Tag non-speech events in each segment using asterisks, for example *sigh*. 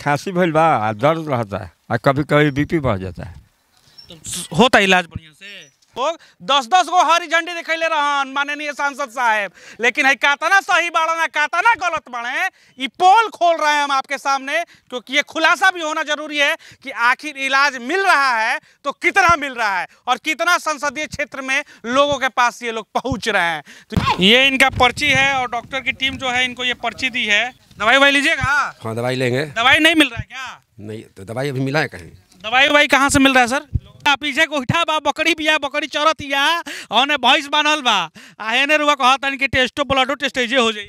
खांसी भइल बा दर्द रहता है और कभी कभी बीपी बढ़ जाता है तो होता इलाज बढ़िया से लोग दस दस गो हरी झंडी दिखाई ले रहन माननीय सांसद साहब लेकिन है कातना सही बाड़ा ना कातना गलत बाड़े ये पोल खोल रहे हैं हम आपके सामने क्योंकि ये खुलासा भी होना जरूरी है कि आखिर इलाज मिल रहा है तो कितना मिल रहा है और कितना संसदीय क्षेत्र में लोगों के पास ये लोग पहुँच रहे हैं तो ये इनका पर्ची है और डॉक्टर की टीम जो है इनको ये पर्ची दी है दवाई ववाई लीजिएगा हाँ दवाई लेंगे दवाई नहीं मिल रहा है क्या नहीं तो दवाई अभी मिला है कहीं दवाई वाई कहाँ से मिल रहा है सर पीछे कोठा बा बकरी बिया बकरी चरतिया ओने भैंस बनल बा आयने रुआ कहत तन के टेस्टो ब्लड टेस्ट तो जे हो जे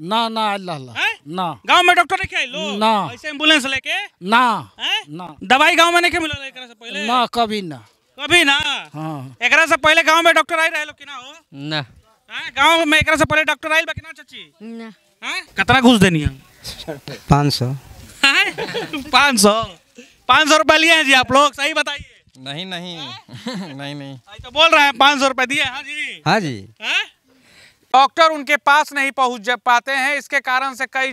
ना ना अल्लाह ना गांव में डॉक्टर नहीं आइलो ना ऐसे एम्बुलेंस लेके ना ना दवाई गांव में नहीं के मिलल एकरा से पहले ना कभी ना कभी ना हां एकरा से पहले गांव में डॉक्टर आइ रहलो कि ना हो ना हां गांव में एकरा से पहले डॉक्टर आइल बा कि ना चाची ना हां कितना घुस देनी है 500 हां 500 500 रुपया लिए हैं जी आप लोग सही बताइए नहीं नहीं *laughs* नहीं नहीं तो बोल रहे है पाँच सौ रुपए दिए हाँ जी हाँ जी डॉक्टर उनके पास नहीं पहुंच पाते हैं इसके कारण से कई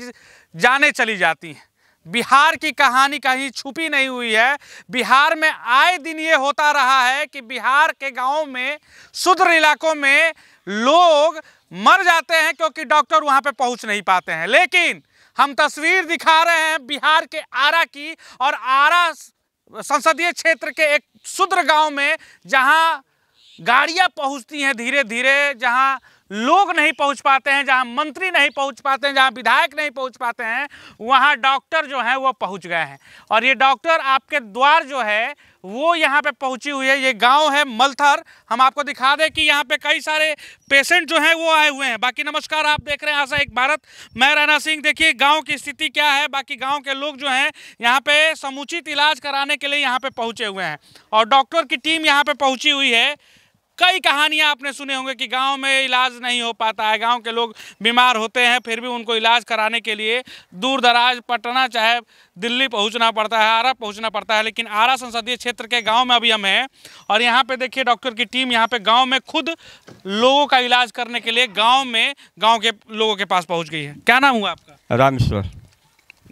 जाने चली जाती हैं बिहार की कहानी कहीं छुपी नहीं हुई है बिहार में आए दिन ये होता रहा है कि बिहार के गांव में शुद्र इलाकों में लोग मर जाते हैं क्योंकि डॉक्टर वहां पे पहुंच नहीं पाते हैं लेकिन हम तस्वीर दिखा रहे हैं बिहार के आरा की और आरा संसदीय क्षेत्र के एक शुद्र गांव में जहां गाड़ियां पहुंचती हैं धीरे धीरे जहां लोग नहीं पहुंच पाते हैं जहां मंत्री नहीं पहुंच पाते हैं जहां विधायक नहीं पहुंच पाते हैं वहां डॉक्टर जो हैं वो पहुंच गए हैं और ये डॉक्टर आपके द्वार जो है वो यहाँ पे पहुंची हुई है ये गांव है मलथर हम आपको दिखा दें कि यहाँ पे कई सारे पेशेंट जो हैं वो आए हुए हैं बाकी नमस्कार आप देख रहे हैं आशा एक भारत मैं राना सिंह देखिए गाँव की स्थिति क्या है बाकी गाँव के लोग जो हैं यहाँ पे समुचित इलाज कराने के लिए यहाँ पे पहुँचे हुए हैं और डॉक्टर की टीम यहाँ पे पहुँची हुई है कई कहानियां आपने सुने होंगे कि गांव में इलाज नहीं हो पाता है गांव के लोग बीमार होते हैं फिर भी उनको इलाज कराने के लिए दूर दराज पटना चाहे दिल्ली पहुंचना पड़ता है आरा पहुंचना पड़ता है लेकिन आरा संसदीय क्षेत्र के गांव में अभी हम हैं और यहाँ पे देखिए डॉक्टर की टीम यहाँ पे गांव में खुद लोगों का इलाज करने के लिए गाँव में गाँव के लोगों के पास पहुँच गई है क्या नाम हुआ आपका रामेश्वर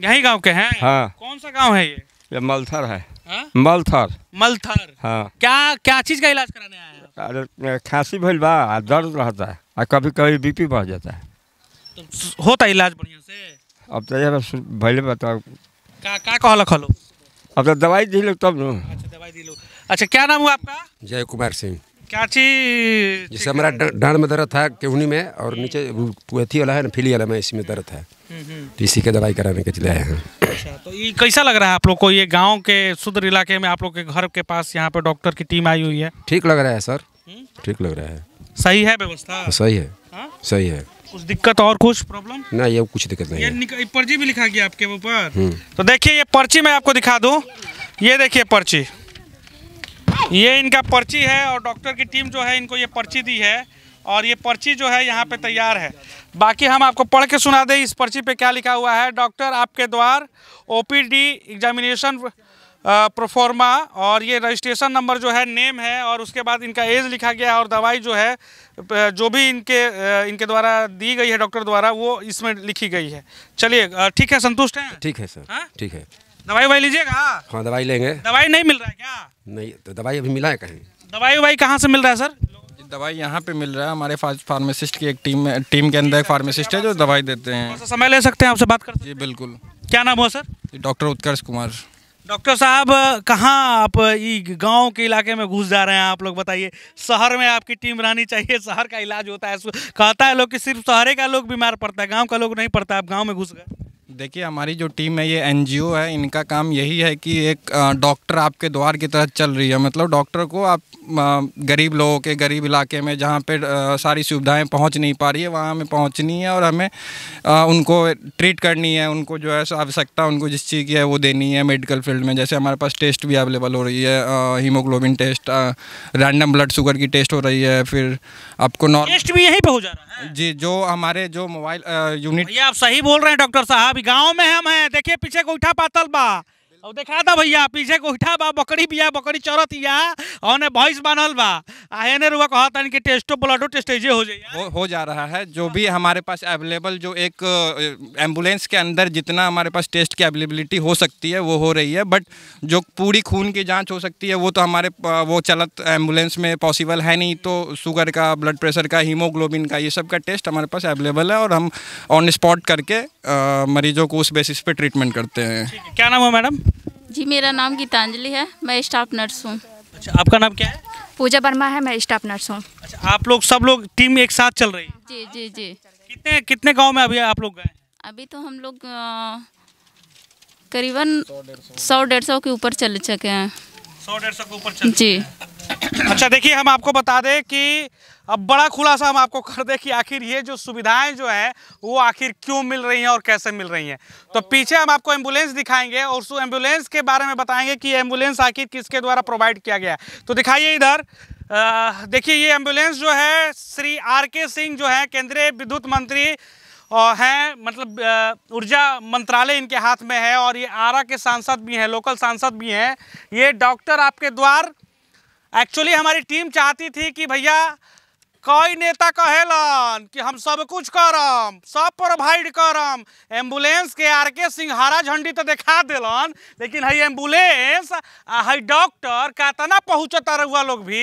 यही गाँव के हैं हाँ कौन सा गाँव है ये, ये मलथर है हाँ? मलथर मलथर हाँ क्या क्या चीज़ का इलाज कराने आया है खांसी भैल बा दर्द रहता है आ कभी कभी बीपी बढ़ जाता है तो होता इलाज बढ़िया से अब तो भइले बा तो का का कहलक अब तो दवाई दिल तब न अच्छा, अच्छा क्या नाम हुआ आपका जय कुमार सिंह क्या चीज जैसे हमारा डांड में दर्द था केहूनी में और नीचे वाला है ना फिली वाला में इसमें दर्द है तो इसी के दवाई कराने के लिए आए हैं अच्छा, तो ये कैसा लग रहा है आप लोग को ये गांव के सुदर इलाके में आप लोग के घर के पास यहाँ पे डॉक्टर की टीम आई हुई है ठीक लग रहा है सर हम्म? ठीक लग रहा है सही है व्यवस्था सही है हा? सही है कुछ दिक्कत और कुछ प्रॉब्लम ना ये कुछ दिक्कत नहीं ये पर्ची भी लिखा गया आपके ऊपर हम्म। तो देखिए ये पर्ची मैं आपको दिखा दूँ ये देखिए पर्ची ये इनका पर्ची है और डॉक्टर की टीम जो है इनको ये पर्ची दी है और ये पर्ची जो है यहाँ पे तैयार है बाकी हम आपको पढ़ के सुना दें इस पर्ची पे क्या लिखा हुआ है डॉक्टर आपके द्वार ओपीडी एग्जामिनेशन प्रोफॉर्मा और ये रजिस्ट्रेशन नंबर जो है नेम है और उसके बाद इनका एज लिखा गया है और दवाई जो है जो भी इनके इनके द्वारा दी गई है डॉक्टर द्वारा वो इसमें लिखी गई है चलिए ठीक है संतुष्ट हैं ठीक है सर हाँ? ठीक है दवाई वाई लीजिएगा हाँ दवाई लेंगे दवाई नहीं मिल रहा है क्या नहीं तो दवाई अभी मिला है कहीं दवाई ववाई कहाँ से मिल रहा है सर दवाई यहाँ पे मिल रहा है हमारे फार्मासिस्ट की एक टीम में टीम के अंदर एक फार्मासिस्ट है जो दवाई देते हैं समय ले सकते हैं आपसे बात करते जी बिल्कुल क्या नाम हुआ sir doctor Utkarsh Kumar doctor साहब कहाँ आप ये गांव के इलाके में घुस जा रहे हैं आप लोग बताइए शहर में आपकी टीम रहनी चाहिए शहर का इलाज होता है कहता है लोग कि सिर्फ शहरे का लोग बीमार पड़ता है गांव का लोग नहीं पड़ता आप गांव में घुस गए देखिए हमारी जो टीम है ये एनजीओ है इनका काम यही है कि एक डॉक्टर आपके द्वार की तरह चल रही है मतलब डॉक्टर को आप गरीब लोगों के गरीब इलाके में जहाँ पे सारी सुविधाएं पहुँच नहीं पा रही है वहाँ हमें पहुँचनी है और हमें उनको ट्रीट करनी है उनको जो है आवश्यकता उनको जिस चीज़ की है वो देनी है मेडिकल फील्ड में जैसे हमारे पास टेस्ट भी अवेलेबल हो रही है haemoglobin test random blood sugar की टेस्ट हो रही है फिर आपको नॉर्मल टेस्ट भी यहीं पर हो जा रहा है जी जो हमारे जो मोबाइल यूनिट आप सही बोल रहे हैं डॉक्टर साहब गाँव में हम हैं देखिए पीछे गोईठा पातल बा और देखा था भैया पीछे उठा बा बकरी बिया बकरी चौरत या और भैंस बा आयन रुआ कहा था कि टेस्टो ब्लडो टेस्टेजे हो जाए हो, हो जा रहा है जो भी हमारे पास अवेलेबल जो एक एम्बुलेंस के अंदर जितना हमारे पास टेस्ट की अवेलेबिलिटी हो सकती है वो हो रही है बट जो पूरी खून की जाँच हो सकती है वो तो हमारे वो चलत एम्बुलेंस में पॉसिबल है नहीं तो शुगर का ब्लड प्रेशर का हीमोग्लोबिन का ये सब का टेस्ट हमारे पास अवेलेबल है और हम ऑन स्पॉट करके मरीजों को उस बेसिस पे ट्रीटमेंट करते हैं क्या नाम है मैडम जी मेरा नाम गीतांजलि है मैं स्टाफ नर्स हूँ अच्छा आपका नाम क्या है पूजा वर्मा है मैं स्टाफ नर्स हूँ अच्छा आप लोग सब लोग टीम एक साथ चल रही है जी जी जी कितने कितने गाँव में अभी आप लोग गए अभी तो हम लोग करीबन सौ डेढ़ सौ के ऊपर चल चुके हैं सौ डेढ़ सौ के ऊपर जी अच्छा देखिए हम आपको बता दें कि अब बड़ा खुलासा हम आपको कर दें कि आखिर ये जो सुविधाएं जो हैं वो आखिर क्यों मिल रही हैं और कैसे मिल रही हैं तो पीछे हम आपको एम्बुलेंस दिखाएंगे और उस एम्बुलेंस के बारे में बताएंगे कि एम्बुलेंस आखिर किसके द्वारा प्रोवाइड किया गया है तो दिखाइए इधर देखिए ये एम्बुलेंस जो है श्री आर के सिंह जो है केंद्रीय विद्युत मंत्री और हैं मतलब ऊर्जा मंत्रालय इनके हाथ में है और ये आरा के सांसद भी हैं लोकल सांसद भी हैं ये डॉक्टर आपके द्वार एक्चुअली हमारी टीम चाहती थी कि भैया कई नेता कहेलन कि हम सब कुछ करम सब प्रोवाइड करम एम्बुलेंस के आर के सिंह हरा झंडी तो देखा दिलन लेकिन हई एम्बुलेंस हई डॉक्टर कतना पहुँचता रहुआ लोग भी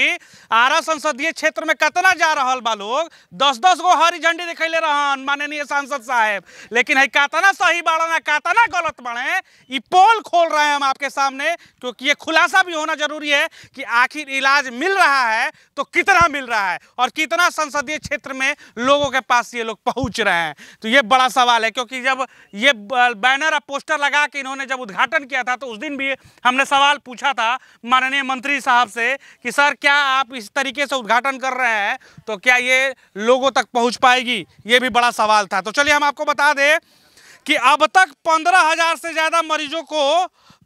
आरा संसदीय क्षेत्र में कतना जा रहा बा लोग दस दस गो हरी झंडी दिखेले रहन माननीय सांसद साहब लेकिन हई कतना सही बाड़न कतना गलत बाड़े ये पोल खोल रहे हैं हम आपके सामने क्योंकि ये खुलासा भी होना जरूरी है कि आखिर इलाज मिल रहा है तो कितना मिल रहा है और कि कितना संसदीय क्षेत्र में लोगों के पास ये लोग पहुंच रहे हैं तो ये बड़ा सवाल है क्योंकि जब ये बैनर और पोस्टर लगा के इन्होंने जब उद्घाटन किया था तो उस दिन भी हमने सवाल पूछा था माननीय मंत्री साहब से कि सर क्या आप इस तरीके से उद्घाटन कर रहे हैं तो क्या ये लोगों तक पहुँच पाएगी ये भी बड़ा सवाल था तो चलिए हम आपको बता दें कि अब तक पंद्रह हजार से ज़्यादा मरीजों को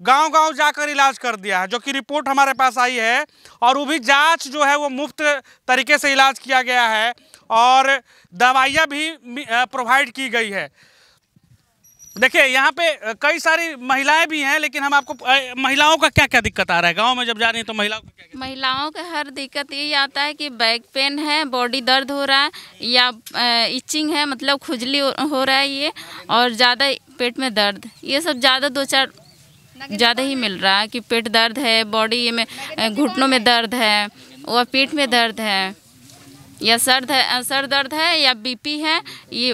गांव गांव जाकर इलाज कर दिया है जो कि रिपोर्ट हमारे पास आई है और वो भी जांच जो है वो मुफ्त तरीके से इलाज किया गया है और दवाइयाँ भी प्रोवाइड की गई है देखिए यहाँ पे कई सारी महिलाएं भी हैं लेकिन हम आपको महिलाओं का क्या क्या दिक्कत आ रहा है गांव में जब जा रही हैं तो महिलाओं का क्या महिलाओं का हर दिक्कत यही आता है कि बैक पेन है बॉडी दर्द हो रहा है या इचिंग है मतलब खुजली हो रहा है ये और ज़्यादा पेट में दर्द ये सब ज़्यादा दो चार ज़्यादा ही मिल रहा है कि पेट दर्द है बॉडी में घुटनों में दर्द है और पीठ में दर्द है या सर सर दर्द है या बीपी है ये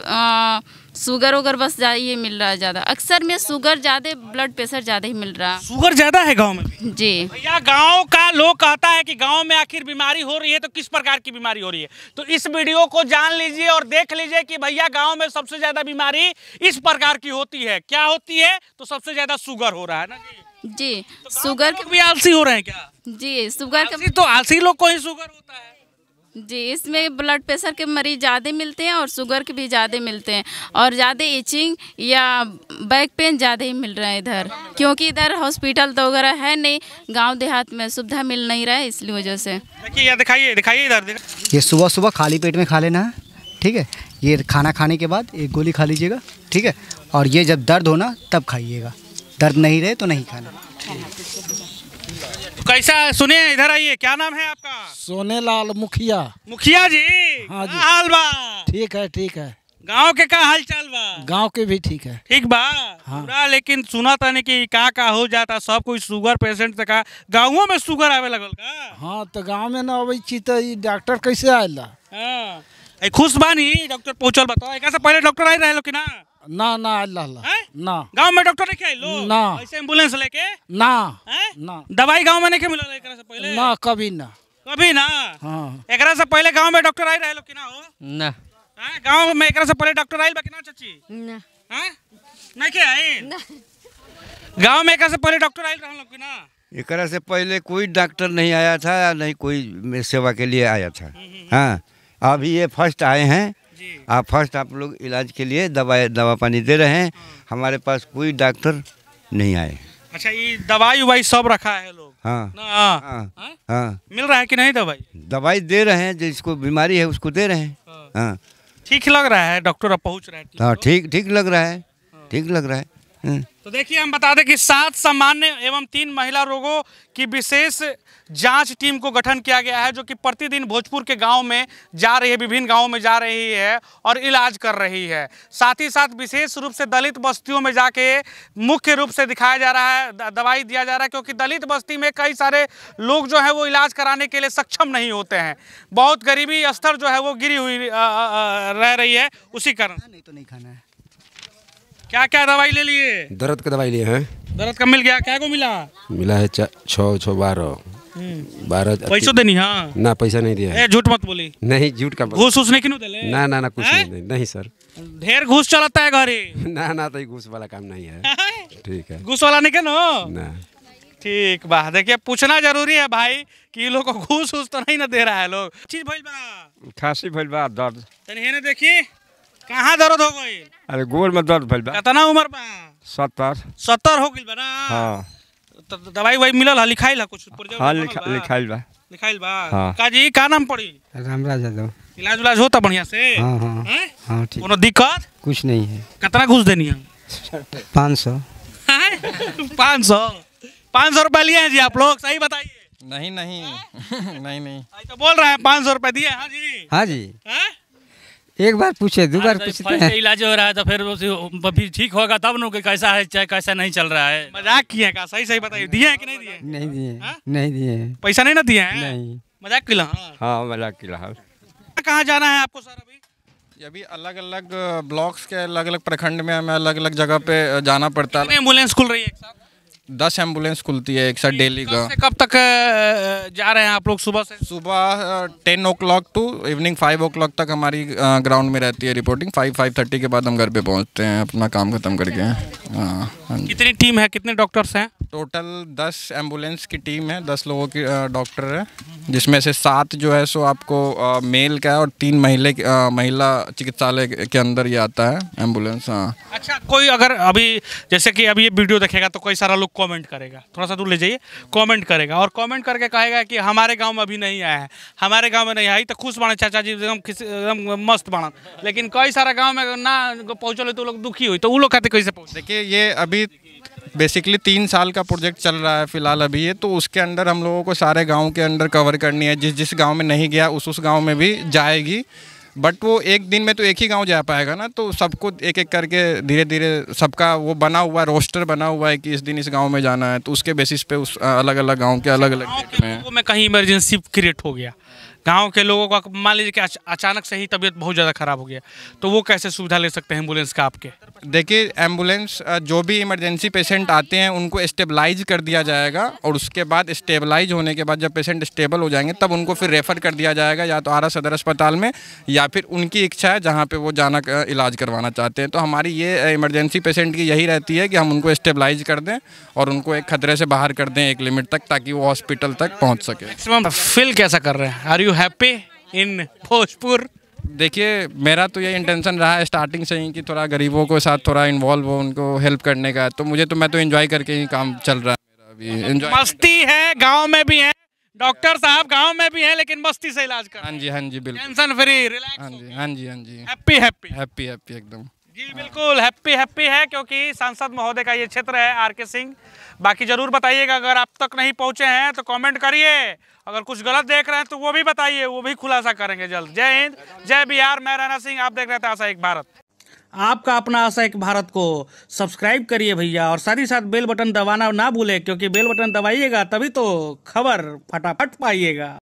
शुगर उगर बस ये मिल रहा है ज़्यादा अक्सर में शुगर ज़्यादा ब्लड प्रेशर ज़्यादा ही मिल रहा है शुगर ज़्यादा है गांव में जी भैया गांव का लोग कहता है कि गांव में आखिर बीमारी हो रही है तो किस प्रकार की बीमारी हो रही है तो इस वीडियो को जान लीजिए और देख लीजिए कि भैया गाँव में सबसे ज़्यादा बीमारी इस प्रकार की होती है क्या होती है तो सबसे ज़्यादा शुगर हो रहा है ना जी सुगर तो के भी आलसी हो रहे हैं क्या जी शुगर तो आलसी लोग को ही शुगर होता है जी इसमें ब्लड प्रेशर के मरीज ज़्यादा मिलते हैं और शुगर के भी ज़्यादा मिलते हैं और ज़्यादा इचिंग या बैक पेन ज़्यादा ही मिल रहा है इधर क्योंकि इधर हॉस्पिटल तो वगैरह है नहीं गांव देहात में सुविधा मिल नहीं रहा है इसलिए वजह से देखिए दिखाइए दिखाइए इधर ये सुबह सुबह खाली पेट में खा लेना है ठीक है ये खाना खाने के बाद एक गोली खा लीजिएगा ठीक है और ये जब दर्द होना तब खाइएगा दर्द नहीं रहे तो नहीं खाना तो कैसा सुने इधर आइए क्या नाम है आपका सोनेलाल मुखिया मुखिया जी हाँ जी हाल बा ठीक है ठीक है गांव के का हाल चाल बा गांव के भी ठीक है ठीक बा हाँ। पूरा लेकिन सुना था नहीं कि का का हो जाता सब कोई शुगर पेशेंट का गाँव में शुगर आवे लगल का हाँ तो गाँव में ना अबे तो डॉक्टर कैसे आयल हाँ। खुश बानी डॉक्टर पहुँचल बताओ तो। कैसे पहले डॉक्टर आई रहे लोग ना ना ना अल्लाह अल्लाह ना गांव में डॉक्टर लेके देखे लो ना ऐसे एम्बुलेंस लेके ना ना दवाई गांव में नहीं मिला एकरा से पहले ना कभी ना कभी ना हां एकरा से पहले गांव में डॉक्टर आइ रहे लोग कि ना हो ना हां गांव में एकरा से पहले डॉक्टर आइल बाकी ना चाची ना हां नहीं के आइ ना गांव में एकरा से पहले डॉक्टर आइल रहे लोग कि ना एकरा से पहले कोई डॉक्टर नहीं आया था नहीं कोई सेवा के लिए आया था हम्म, हम्म, हम्म। हां अभी ये फर्स्ट आए हैं आप फर्स्ट आप लोग इलाज के लिए दवा दवा पानी दे रहे हैं हाँ। हमारे पास कोई डॉक्टर नहीं आए अच्छा ये दवाई उवाई सब रखा है लोग हाँ।, हाँ हाँ, हाँ हाँ मिल रहा है कि नहीं दवाई दवाई दे रहे हैं जिसको बीमारी है उसको दे रहे हैं हाँ, हाँ। ठीक लग रहा है डॉक्टर अब पहुँच रहे हैं हाँ ठीक ठीक लग रहा है ठीक लग रहा है तो देखिए हम बता दें कि सात सामान्य एवं तीन महिला रोगों की विशेष जांच टीम को गठन किया गया है जो कि प्रतिदिन भोजपुर के गांव में जा रही है विभिन्न गांवों में जा रही है और इलाज कर रही है साथ ही साथ विशेष रूप से दलित बस्तियों में जाके मुख्य रूप से दिखाया जा रहा है दवाई दिया जा रहा है क्योंकि दलित बस्ती में कई सारे लोग जो है वो इलाज कराने के लिए सक्षम नहीं होते हैं बहुत गरीबी स्तर जो है वो गिरी हुई रह रही है उसी कारण नहीं तो नहीं खाना है क्या क्या दवाई ले लिए दर्द का दवाई लिए हैं दर्द का मिल गया क्या को मिला मिला है छो छो बारह हम्म। बारह पैसो देनी हाँ ना पैसा नहीं दिया झूठ मत बोली नहीं झूठ का घूस उसने क्यों दे ना ना ना कुछ नहीं नहीं सर ढेर घूस चलाता है घरे *laughs* ना ना तो घूस वाला काम नहीं है ठीक है घूस वाला नहीं क्या ठीक बा देखिए पूछना जरूरी है भाई कि लोग को घूस वूस तो नहीं ना दे रहा है लोग चीज भइल बा खासी भइल बा दर्द तनी देखी कहाँ दर्द हो गई अरे गोर में दर्द भइल बा कितना उम्र बा सत्तर सत्तर हो गई बा ना हाँ दवाई वही मिलल है लिखाइल है कुछ हाँ लिखाइल बा लिखाइल बा हाँ। काजी का नाम पड़ी रामराज यादव इलाज उलाज होता बढ़िया से हाँ हाँ हाँ ठीक कोनो दिक्कत कुछ नहीं है कितना घुस देनी है पाँच सौ पाँच सौ पाँच सौ रुपया लिए हैं जी आप लोग सही बताइए नहीं नहीं *laughs* नहीं नहीं हाँ, तो बोल रहा है पाँच सौ रुपया दिए हाँ जी हाँ जी एक बार पूछे दो बार तो पूछते हैं इलाज हो रहा है तो फिर फिर ठीक होगा तब ना कैसा है चाहे कैसा नहीं चल रहा है मजाक किए का सही सही बताइए दिए हैं कि नहीं दिए नहीं दिए हाँ? नहीं दिए पैसा नहीं ना दिए हैं नहीं मजाक किला हाँ, हाँ मजाक किला हाँ। कहाँ जाना है आपको सर अभी अभी अलग अलग ब्लॉक्स के अलग अलग प्रखंड में हमें अलग अलग जगह पे जाना पड़ता है एम्बुलेंस खुल रही है दस एम्बुलेंस खुलती है एक साथ डेली का कब तक जा रहे हैं आप लोग सुबह से सुबह ten o'clock to evening five o'clock तक हमारी ग्राउंड में रहती है रिपोर्टिंग फाइव फाइव थर्टी के बाद हम घर पे पहुंचते हैं अपना काम खत्म करके हाँ, हाँ कितनी टीम है कितने डॉक्टर्स हैं टोटल दस एम्बुलेंस की टीम है दस लोगों की डॉक्टर है जिसमें से सात जो है सो आपको आ, मेल का है और तीन महिले महिला चिकित्सालय के अंदर ही आता है एम्बुलेंस हाँ अच्छा कोई अगर अभी जैसे कि अभी ये वीडियो देखेगा तो कई सारा लोग कमेंट करेगा थोड़ा सा दूर ले जाइए कमेंट करेगा और कमेंट करके कहेगा कि हमारे गाँव में अभी नहीं आया है हमारे गाँव में नहीं आई तो खुश बाड़ा चाचा जी एकदम एकदम मस्त बाड़ा लेकिन कई सारा गाँव में ना पहुँचल तो लोग दुखी हुई तो वो लोग कहते कैसे पहुँच देखिए ये अभी बेसिकली तीन साल का प्रोजेक्ट चल रहा है फिलहाल अभी ये तो उसके अंडर हम लोगों को सारे गाँव के अंडर कवर करनी है जिस जिस गाँव में नहीं गया उस उस गाँव में भी जाएगी बट वो एक दिन में तो एक ही गांव जा पाएगा ना तो सबको एक एक करके धीरे धीरे सबका वो बना हुआ है रोस्टर बना हुआ है कि इस दिन इस गांव में जाना है तो उसके बेसिस पे उस अलग अलग गांव के अलग अलग में मैं कहीं इमरजेंसी क्रिएट हो गया गांव के लोगों का मान लीजिए कि अचानक से ही तबीयत बहुत ज़्यादा ख़राब हो गया तो वो कैसे सुविधा ले सकते हैं एम्बुलेंस का आपके देखिए एम्बुलेंस जो भी इमरजेंसी पेशेंट आते हैं उनको स्टेबलाइज कर दिया जाएगा और उसके बाद स्टेबलाइज होने के बाद जब पेशेंट स्टेबल हो जाएंगे तब उनको फिर रेफ़र कर दिया जाएगा या तो आरा सदर अस्पताल में या फिर उनकी इच्छा है जहाँ पर वो जाना इलाज करवाना चाहते हैं तो हमारी ये इमरजेंसी पेशेंट की यही रहती है कि हम उनको स्टेबलाइज कर दें और उनको एक खतरे से बाहर कर दें एक लिमिट तक ताकि वो हॉस्पिटल तक पहुँच सके फिल कैसा कर रहे हैं are you happy in Bhojpur देखिए मेरा तो यही इंटेंशन रहा है स्टार्टिंग से ही कि थोड़ा गरीबों के साथ थोड़ा इन्वॉल्व हो उनको हेल्प करने का तो मुझे तो मैं तो एंजॉय करके ही काम चल रहा है मेरा अभी मस्ती है गांव में भी है डॉक्टर साहब गांव में भी है लेकिन मस्ती से इलाज कर हाँ जी हाँ जी बिल्कुल टेंशन फ्री रिलैक्स हाँ जी हाँ जी हाँ जी हैप्पी हैप्पी हैप्पी हैप्पी एकदम जी बिल्कुल हैप्पी हैप्पी है क्योंकि सांसद महोदय का ये क्षेत्र है आर के सिंह बाकी जरूर बताइएगा अगर आप तक नहीं पहुंचे हैं तो कमेंट करिए अगर कुछ गलत देख रहे हैं तो वो भी बताइए वो भी खुलासा करेंगे जल्द जय हिंद जय बिहार मैं राना सिंह आप देख रहे थे आशा एक भारत आपका अपना आशा एक भारत को सब्सक्राइब करिए भैया और साथ ही साथ बेल बटन दबाना ना भूले क्योंकि बेल बटन दबाइएगा तभी तो खबर फटाफट पाइएगा